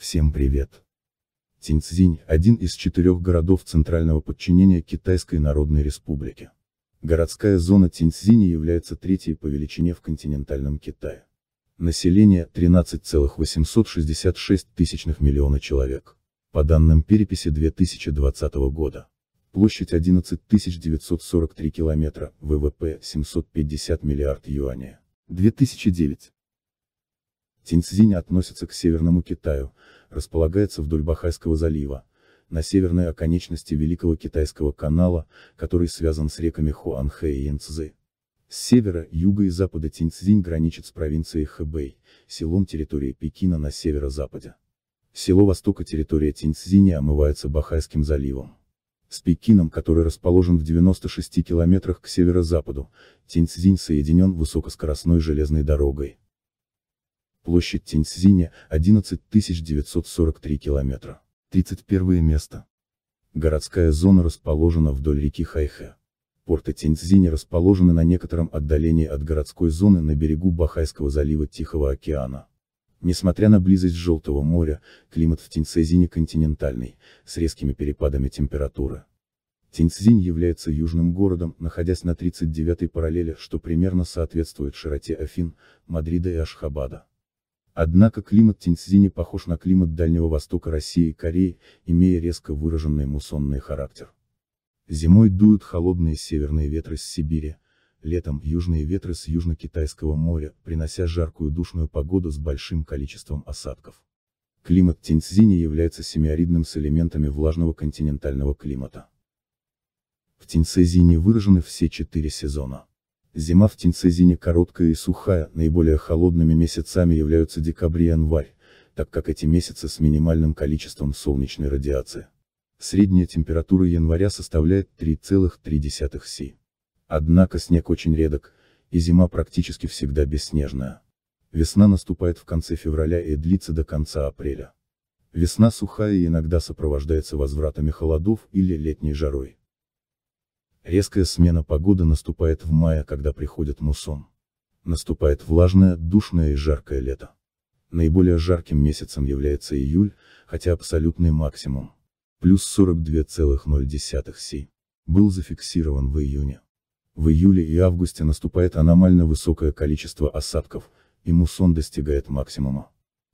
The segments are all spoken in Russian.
Всем привет! Тиньцзинь – один из четырех городов центрального подчинения Китайской Народной Республики. Городская зона Тиньцзиня является третьей по величине в континентальном Китае. Население – 13,866 тысячных миллиона человек. По данным переписи 2020 года. Площадь 11943 километра, ВВП – 750 миллиард юаней. 2009. Тяньцзинь относится к Северному Китаю, располагается вдоль Бахайского залива, на северной оконечности Великого Китайского канала, который связан с реками Хуанхэ и Янцзы. С севера, юга и запада Тяньцзинь граничит с провинцией Хэбэй, селом территории Пекина на северо-западе. Село востока территория Тяньцзиня омывается Бахайским заливом. С Пекином, который расположен в 96 километрах к северо-западу, Тяньцзинь соединен высокоскоростной железной дорогой. Площадь Теньсзиня, 11943 километра. 31 место. Городская зона расположена вдоль реки Хайхэ. Порты Теньсзиня расположены на некотором отдалении от городской зоны на берегу Бахайского залива Тихого океана. Несмотря на близость Желтого моря, климат в Тинцезине континентальный, с резкими перепадами температуры. Тинцзинь является южным городом, находясь на 39-й параллели, что примерно соответствует широте Афин, Мадрида и Ашхабада. Однако климат Тиньцзини похож на климат Дальнего Востока России и Кореи, имея резко выраженный муссонный характер. Зимой дуют холодные северные ветры с Сибири, летом – южные ветры с Южно-Китайского моря, принося жаркую душную погоду с большим количеством осадков. Климат Тиньцзини является семиаридным с элементами влажного континентального климата. В Тиньцзини выражены все четыре сезона. Зима в Тинцезине короткая и сухая, наиболее холодными месяцами являются декабрь и январь, так как эти месяцы с минимальным количеством солнечной радиации. Средняя температура января составляет 3,3 Си. Однако снег очень редок, и зима практически всегда бесснежная. Весна наступает в конце февраля и длится до конца апреля. Весна сухая и иногда сопровождается возвратами холодов или летней жарой. Резкая смена погоды наступает в мае, когда приходит мусон. Наступает влажное, душное и жаркое лето. Наиболее жарким месяцем является июль, хотя абсолютный максимум. Плюс 42,0 си. Был зафиксирован в июне. В июле и августе наступает аномально высокое количество осадков, и мусон достигает максимума.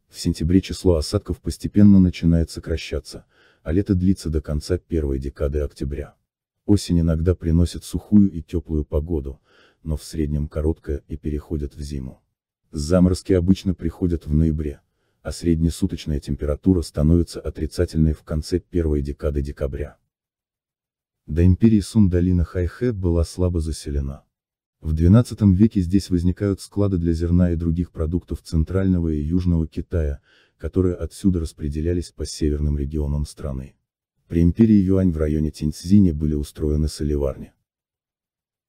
В сентябре число осадков постепенно начинает сокращаться, а лето длится до конца первой декады октября. Осень иногда приносит сухую и теплую погоду, но в среднем короткая и переходит в зиму. Заморозки обычно приходят в ноябре, а среднесуточная температура становится отрицательной в конце первой декады декабря. До империи Сун долина Хайхэ была слабо заселена. В XII веке здесь возникают склады для зерна и других продуктов Центрального и Южного Китая, которые отсюда распределялись по северным регионам страны. При империи Юань в районе Тяньцзиня были устроены соливарни.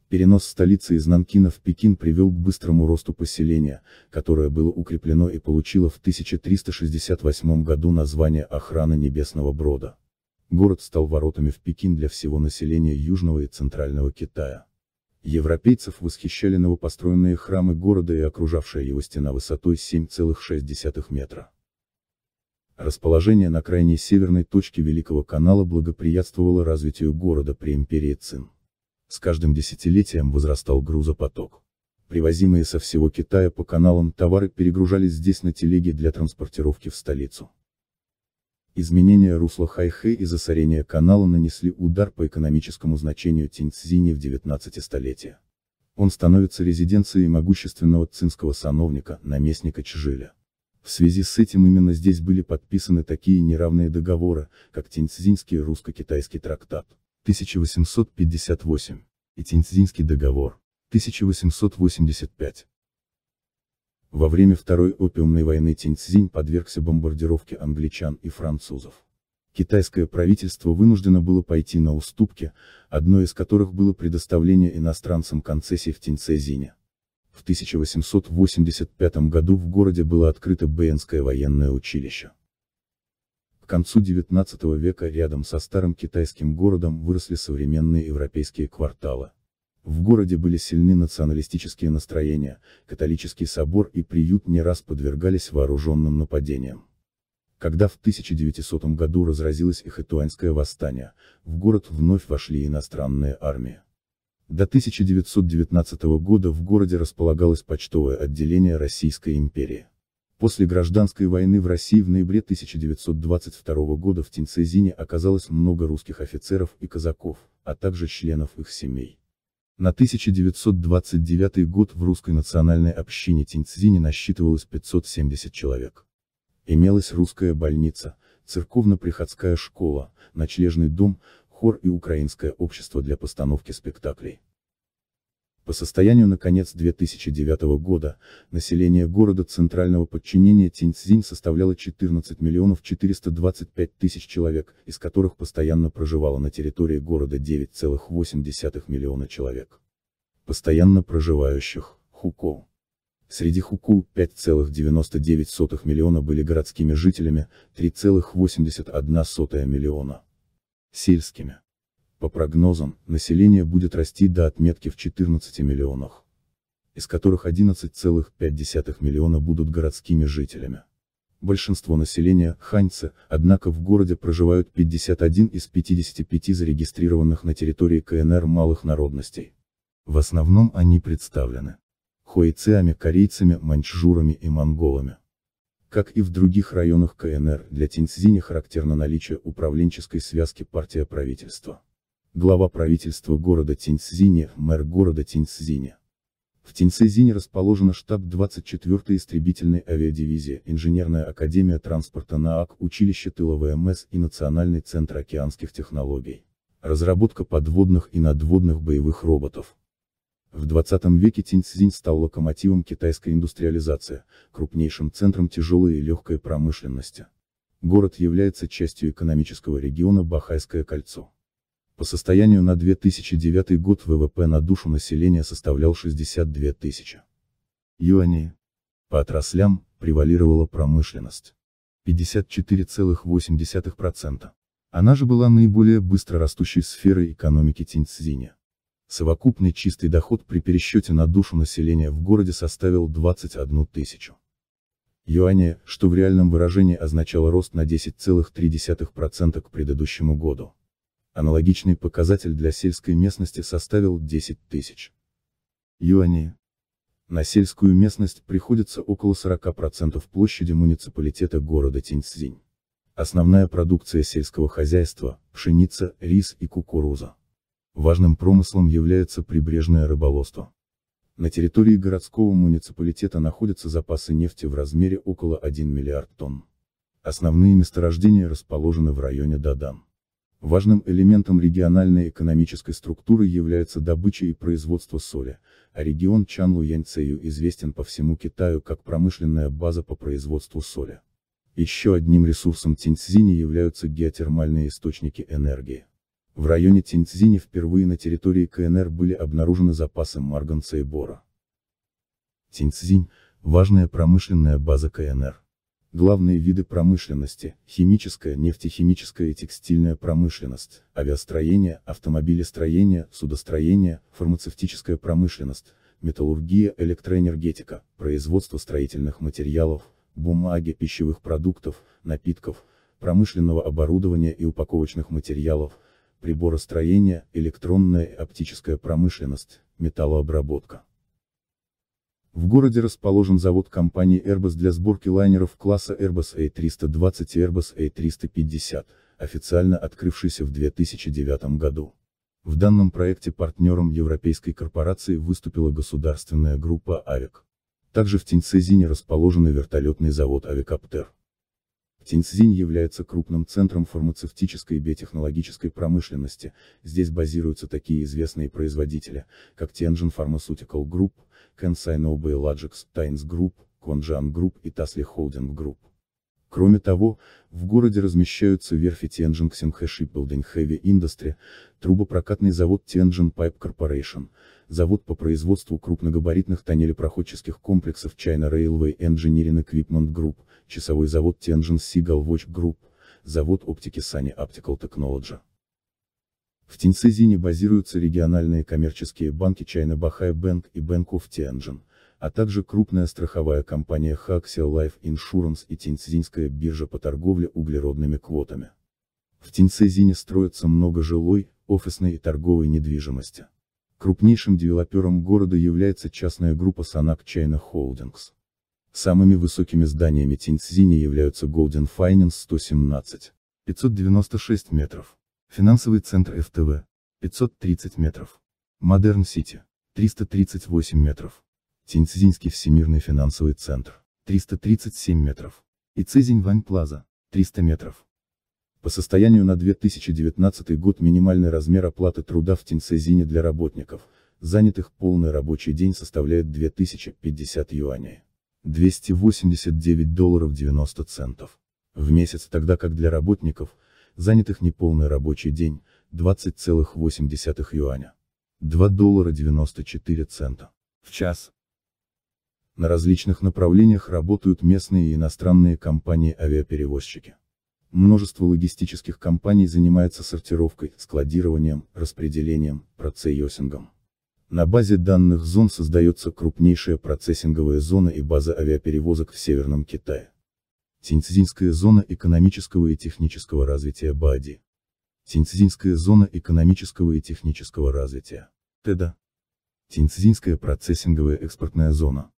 Перенос столицы из Нанкина в Пекин привел к быстрому росту поселения, которое было укреплено и получило в 1368 году название «Охрана Небесного Брода». Город стал воротами в Пекин для всего населения Южного и Центрального Китая. Европейцев восхищали новопостроенные храмы города и окружавшая его стена высотой 7,6 метра. Расположение на крайней северной точке Великого канала благоприятствовало развитию города при империи Цин. С каждым десятилетием возрастал грузопоток. Привозимые со всего Китая по каналам товары перегружались здесь на телеги для транспортировки в столицу. Изменения русла Хайхэ и засорение канала нанесли удар по экономическому значению Тиньцзини в 19 столетие. Он становится резиденцией могущественного цинского сановника, наместника Чжиля. В связи с этим именно здесь были подписаны такие неравные договоры, как Тиньцзинский русско-китайский трактат 1858 и Тиньцзинский договор 1885. Во время Второй опиумной войны Тиньцзинь подвергся бомбардировке англичан и французов. Китайское правительство вынуждено было пойти на уступки, одной из которых было предоставление иностранцам концессий в Тиньцзине. В 1885 году в городе было открыто Бэенское военное училище. К концу XIX века рядом со старым китайским городом выросли современные европейские кварталы. В городе были сильны националистические настроения, католический собор и приют не раз подвергались вооруженным нападениям. Когда в 1900 году разразилось Ихэтуанское восстание, в город вновь вошли иностранные армии. До 1919 года в городе располагалось почтовое отделение Российской империи. После гражданской войны в России в ноябре 1922 года в Тинцезине оказалось много русских офицеров и казаков, а также членов их семей. На 1929 год в русской национальной общине Тинцзини насчитывалось 570 человек. Имелась русская больница, церковно-приходская школа, ночлежный дом, хор и Украинское общество для постановки спектаклей. По состоянию на конец 2009 года, население города центрального подчинения Тиньцзинь составляло 14 миллионов 425 тысяч человек, из которых постоянно проживало на территории города 9,8 миллиона человек. Постоянно проживающих, хукоу. Среди Хуку 5,99 миллиона были городскими жителями, 3,81 миллиона сельскими. По прогнозам, население будет расти до отметки в 14 миллионов, из которых 11,5 миллиона будут городскими жителями. Большинство населения – ханьцы, однако в городе проживают 51 из 55 зарегистрированных на территории КНР малых народностей. В основном они представлены хуайцеами, корейцами, маньчжурами и монголами. Как и в других районах КНР, для Теньцзиня характерно наличие управленческой связки партия правительства. Глава правительства города Теньцзиня, мэр города Теньцзиня. В Теньцзине расположена штаб 24-й истребительной авиадивизии, Инженерная академия транспорта НААК, училище тыла ВМС и Национальный центр океанских технологий. Разработка подводных и надводных боевых роботов. В 20 веке Тиньцзинь стал локомотивом китайской индустриализации, крупнейшим центром тяжелой и легкой промышленности. Город является частью экономического региона Бахайское кольцо. По состоянию на 2009 год ВВП на душу населения составлял 62 тысячи юаней. По отраслям превалировала промышленность. 54,8%. Она же была наиболее быстро растущей сферой экономики Тиньцзиня. Совокупный чистый доход при пересчете на душу населения в городе составил 21 тысячу. Юаня, что в реальном выражении означало рост на 10,3% к предыдущему году. Аналогичный показатель для сельской местности составил 10 тысяч. Юаней. На сельскую местность приходится около 40% площади муниципалитета города Тиньцзинь. Основная продукция сельского хозяйства – пшеница, рис и кукуруза. Важным промыслом является прибрежное рыболовство. На территории городского муниципалитета находятся запасы нефти в размере около 1 миллиард тонн. Основные месторождения расположены в районе Дадан. Важным элементом региональной экономической структуры является добыча и производство соли, а регион Чанлу-Яньцею известен по всему Китаю как промышленная база по производству соли. Еще одним ресурсом Тиньцзини являются геотермальные источники энергии. В районе Тиньцзине впервые на территории КНР были обнаружены запасы марганца и бора. Тиньцзинь – важная промышленная база КНР. Главные виды промышленности – химическая, нефтехимическая и текстильная промышленность, авиастроение, автомобилестроение, судостроение, фармацевтическая промышленность, металлургия, электроэнергетика, производство строительных материалов, бумаги, пищевых продуктов, напитков, промышленного оборудования и упаковочных материалов – приборостроение, электронная и оптическая промышленность, металлообработка. В городе расположен завод компании Airbus для сборки лайнеров класса Airbus A320 и Airbus A350, официально открывшийся в 2009 году. В данном проекте партнером Европейской корпорации выступила государственная группа «Авик». Также в Тиньцезине расположен вертолетный завод «Авикоптер». Тиньцзинь является крупным центром фармацевтической и биотехнологической промышленности, здесь базируются такие известные производители, как Tianjin Pharmaceutical Group, Kansai Nobuy Logics, Tains Group, Quanjian Group и Tasli Holding Group. Кроме того, в городе размещаются верфи Tianjin Xinghe Shipbuilding Heavy Industry, трубопрокатный завод Tianjin Pipe Corporation, завод по производству крупногабаритных тоннелепроходческих комплексов China Railway Engineering Equipment Group, часовой завод Tianjin Seagull Watch Group, завод оптики Sunny Optical Technology. В Тиньцзине базируются региональные коммерческие банки China Bahai Bank и Bank of Tianjin, а также крупная страховая компания Haxia Life Insurance и Тинцзинская биржа по торговле углеродными квотами. В Тинцзине строится много жилой, офисной и торговой недвижимости. Крупнейшим девелопером города является частная группа Sanac China Holdings. Самыми высокими зданиями Тинцзини являются Golden Finance 117, 596 метров, финансовый центр ФТВ, 530 метров, Modern City, 338 метров, Синьцзинский всемирный финансовый центр, 337 метров, и Цзиньвань Плаза, 300 метров. По состоянию на 2019 год минимальный размер оплаты труда в Тинцезине для работников, занятых полный рабочий день составляет 2050 юаней. 289 долларов 90 центов. В месяц тогда как для работников, занятых неполный рабочий день, 20,8 юаня. 2 доллара 94 цента. В час. На различных направлениях работают местные и иностранные компании-авиаперевозчики. Множество логистических компаний занимается сортировкой, складированием, распределением, процессингом. На базе данных зон создается крупнейшая процессинговая зона и база авиаперевозок в Северном Китае. Синьцзинская зона экономического и технического развития БАДИ. Синьцзинская зона экономического и технического развития. ТЭДА. Синьцзинская процессинговая экспортная зона.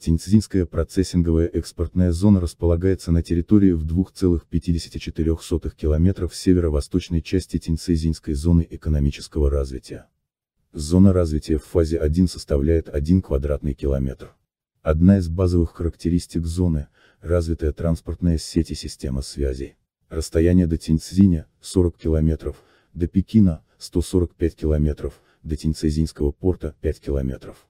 Тиньцзинская процессинговая экспортная зона располагается на территории в 2,54 км северо-восточной части Тиньцзинской зоны экономического развития. Зона развития в фазе 1 составляет 1 квадратный километр. Одна из базовых характеристик зоны – развитая транспортная сеть и система связей. Расстояние до Тиньцзиня – 40 км, до Пекина – 145 км, до Тиньцзинского порта – 5 километров.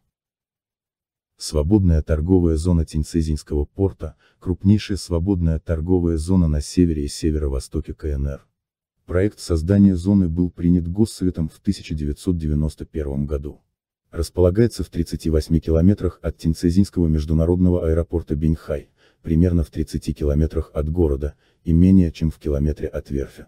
Свободная торговая зона Тиньцзинского порта, крупнейшая свободная торговая зона на севере и северо-востоке КНР. Проект создания зоны был принят Госсоветом в 1991 году. Располагается в 38 километрах от Тиньцзинского международного аэропорта Биньхай, примерно в 30 километрах от города, и менее чем в километре от верфи.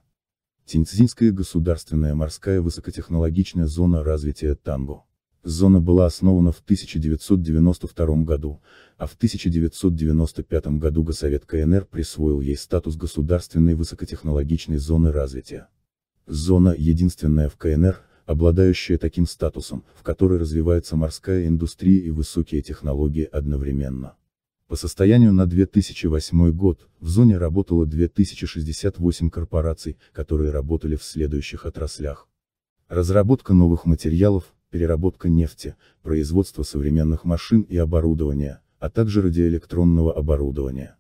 Тиньцзинская государственная морская высокотехнологичная зона развития Танго. Зона была основана в 1992 году, а в 1995 году Госсовет КНР присвоил ей статус государственной высокотехнологичной зоны развития. Зона – единственная в КНР, обладающая таким статусом, в которой развивается морская индустрия и высокие технологии одновременно. По состоянию на 2008 год, в зоне работало 2068 корпораций, которые работали в следующих отраслях. Разработка новых материалов, переработка нефти, производство современных машин и оборудования, а также радиоэлектронного оборудования.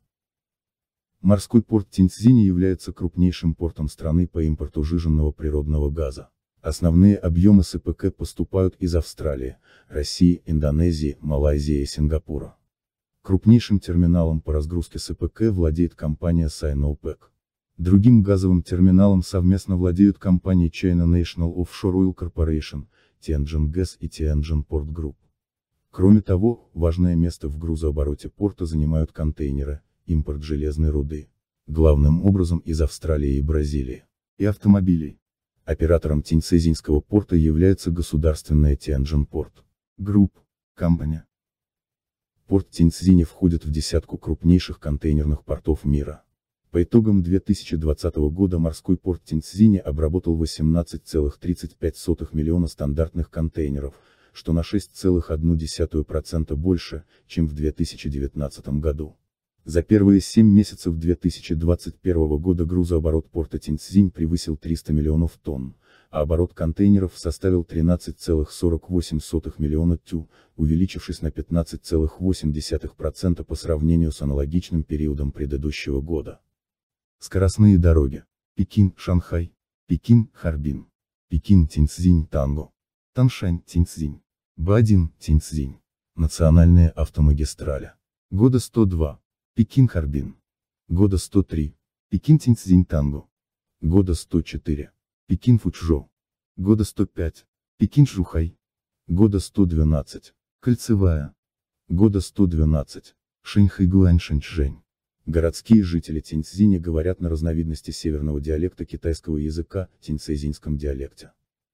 Морской порт Тиньцзини является крупнейшим портом страны по импорту жиженного природного газа. Основные объемы СПК поступают из Австралии, России, Индонезии, Малайзии и Сингапура. Крупнейшим терминалом по разгрузке СПК владеет компания Sinopec. Другим газовым терминалом совместно владеют компании China National Offshore Oil Corporation, Tianjin Gas и Tianjin Port Group. Кроме того, важное место в грузообороте порта занимают контейнеры, импорт железной руды, главным образом из Австралии и Бразилии, и автомобилей. Оператором Тиньцезинского порта является государственная Tianjin Port Group Company. Порт Тиньцзиня входит в десятку крупнейших контейнерных портов мира. По итогам 2020 года морской порт Тинцзине обработал 18,35 миллиона стандартных контейнеров, что на 6,1% больше, чем в 2019 году. За первые 7 месяцев 2021 года грузооборот порта Тинцзинь превысил 300 миллионов тонн, а оборот контейнеров составил 13,48 миллиона тю, увеличившись на 15,8% по сравнению с аналогичным периодом предыдущего года. Скоростные дороги. Пекин, Шанхай. Пекин, Харбин. Пекин, Тиньцзинь, Танго. Таншань, Тиньцзинь. Бадин, Тиньцзинь. Национальная автомагистрали. Года 102. Пекин, Харбин. Года 103. Пекин, Тиньцзинь, Танго. Года 104. Пекин, Фучжоу. Года 105. Пекин, Шухай. Года 112. Кольцевая. Года 112. Шэньхайгуань, Шэньчжэнь. Городские жители Тяньцзиня говорят на разновидности северного диалекта китайского языка, Тяньцзиньском диалекте.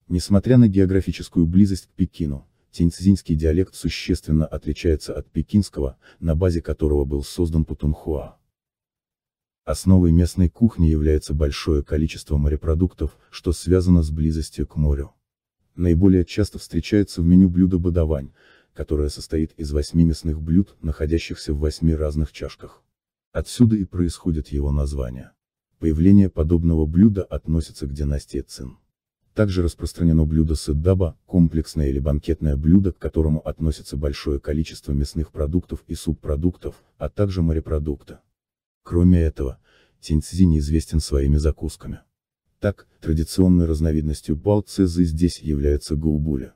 Несмотря на географическую близость к Пекину, Тяньцзиньский диалект существенно отличается от пекинского, на базе которого был создан Путунхуа. Основой местной кухни является большое количество морепродуктов, что связано с близостью к морю. Наиболее часто встречается в меню блюдо бадавань, которое состоит из восьми мясных блюд, находящихся в восьми разных чашках. Отсюда и происходит его название. Появление подобного блюда относится к династии Цин. Также распространено блюдо сыддаба, комплексное или банкетное блюдо, к которому относится большое количество мясных продуктов и субпродуктов, а также морепродукта. Кроме этого, Тиньцзи неизвестен своими закусками. Так, традиционной разновидностью палцезы здесь является гаубуля.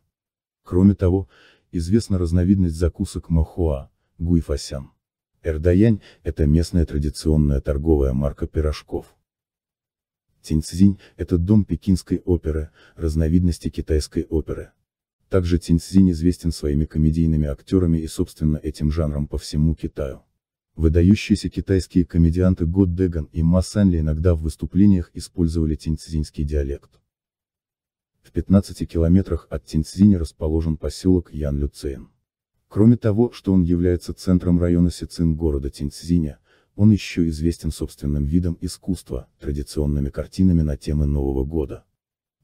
Кроме того, известна разновидность закусок махуа, гуйфасян. Эрдаянь – это местная традиционная торговая марка пирожков. Тиньцзинь – это дом пекинской оперы, разновидности китайской оперы. Также Тиньцзинь известен своими комедийными актерами и собственно этим жанром по всему Китаю. Выдающиеся китайские комедианты Год Дэган и Ма Санли иногда в выступлениях использовали тиньцзинский диалект. В 15 километрах от Тиньцзиня расположен поселок Ян Люцейн. Кроме того, что он является центром района Сицин города Тиньцзиня, он еще известен собственным видом искусства, традиционными картинами на темы Нового года.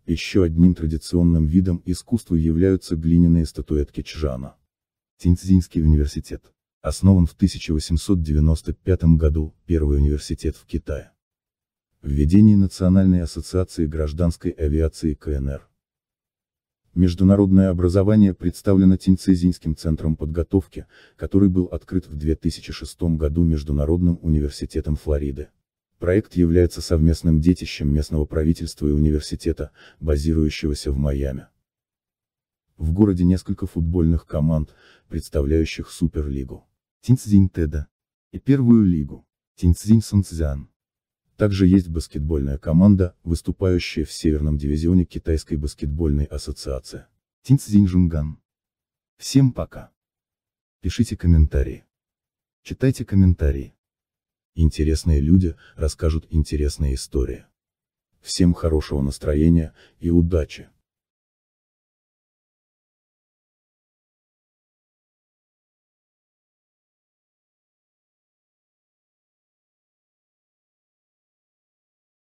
Еще одним традиционным видом искусства являются глиняные статуэтки Чжана. Тиньцзинский университет. Основан в 1895 году, первый университет в Китае. Введение Национальной ассоциации гражданской авиации КНР. Международное образование представлено Тинцезинским центром подготовки, который был открыт в 2006 году Международным университетом Флориды. Проект является совместным детищем местного правительства и университета, базирующегося в Майами. В городе несколько футбольных команд, представляющих Суперлигу. Тинцзинь Теда. И Первую лигу. Тинцзинь Сунцзян. Также есть баскетбольная команда, выступающая в северном дивизионе Китайской баскетбольной ассоциации. Тинцзиньжунган. Всем пока. Пишите комментарии. Читайте комментарии. Интересные люди расскажут интересные истории. Всем хорошего настроения и удачи.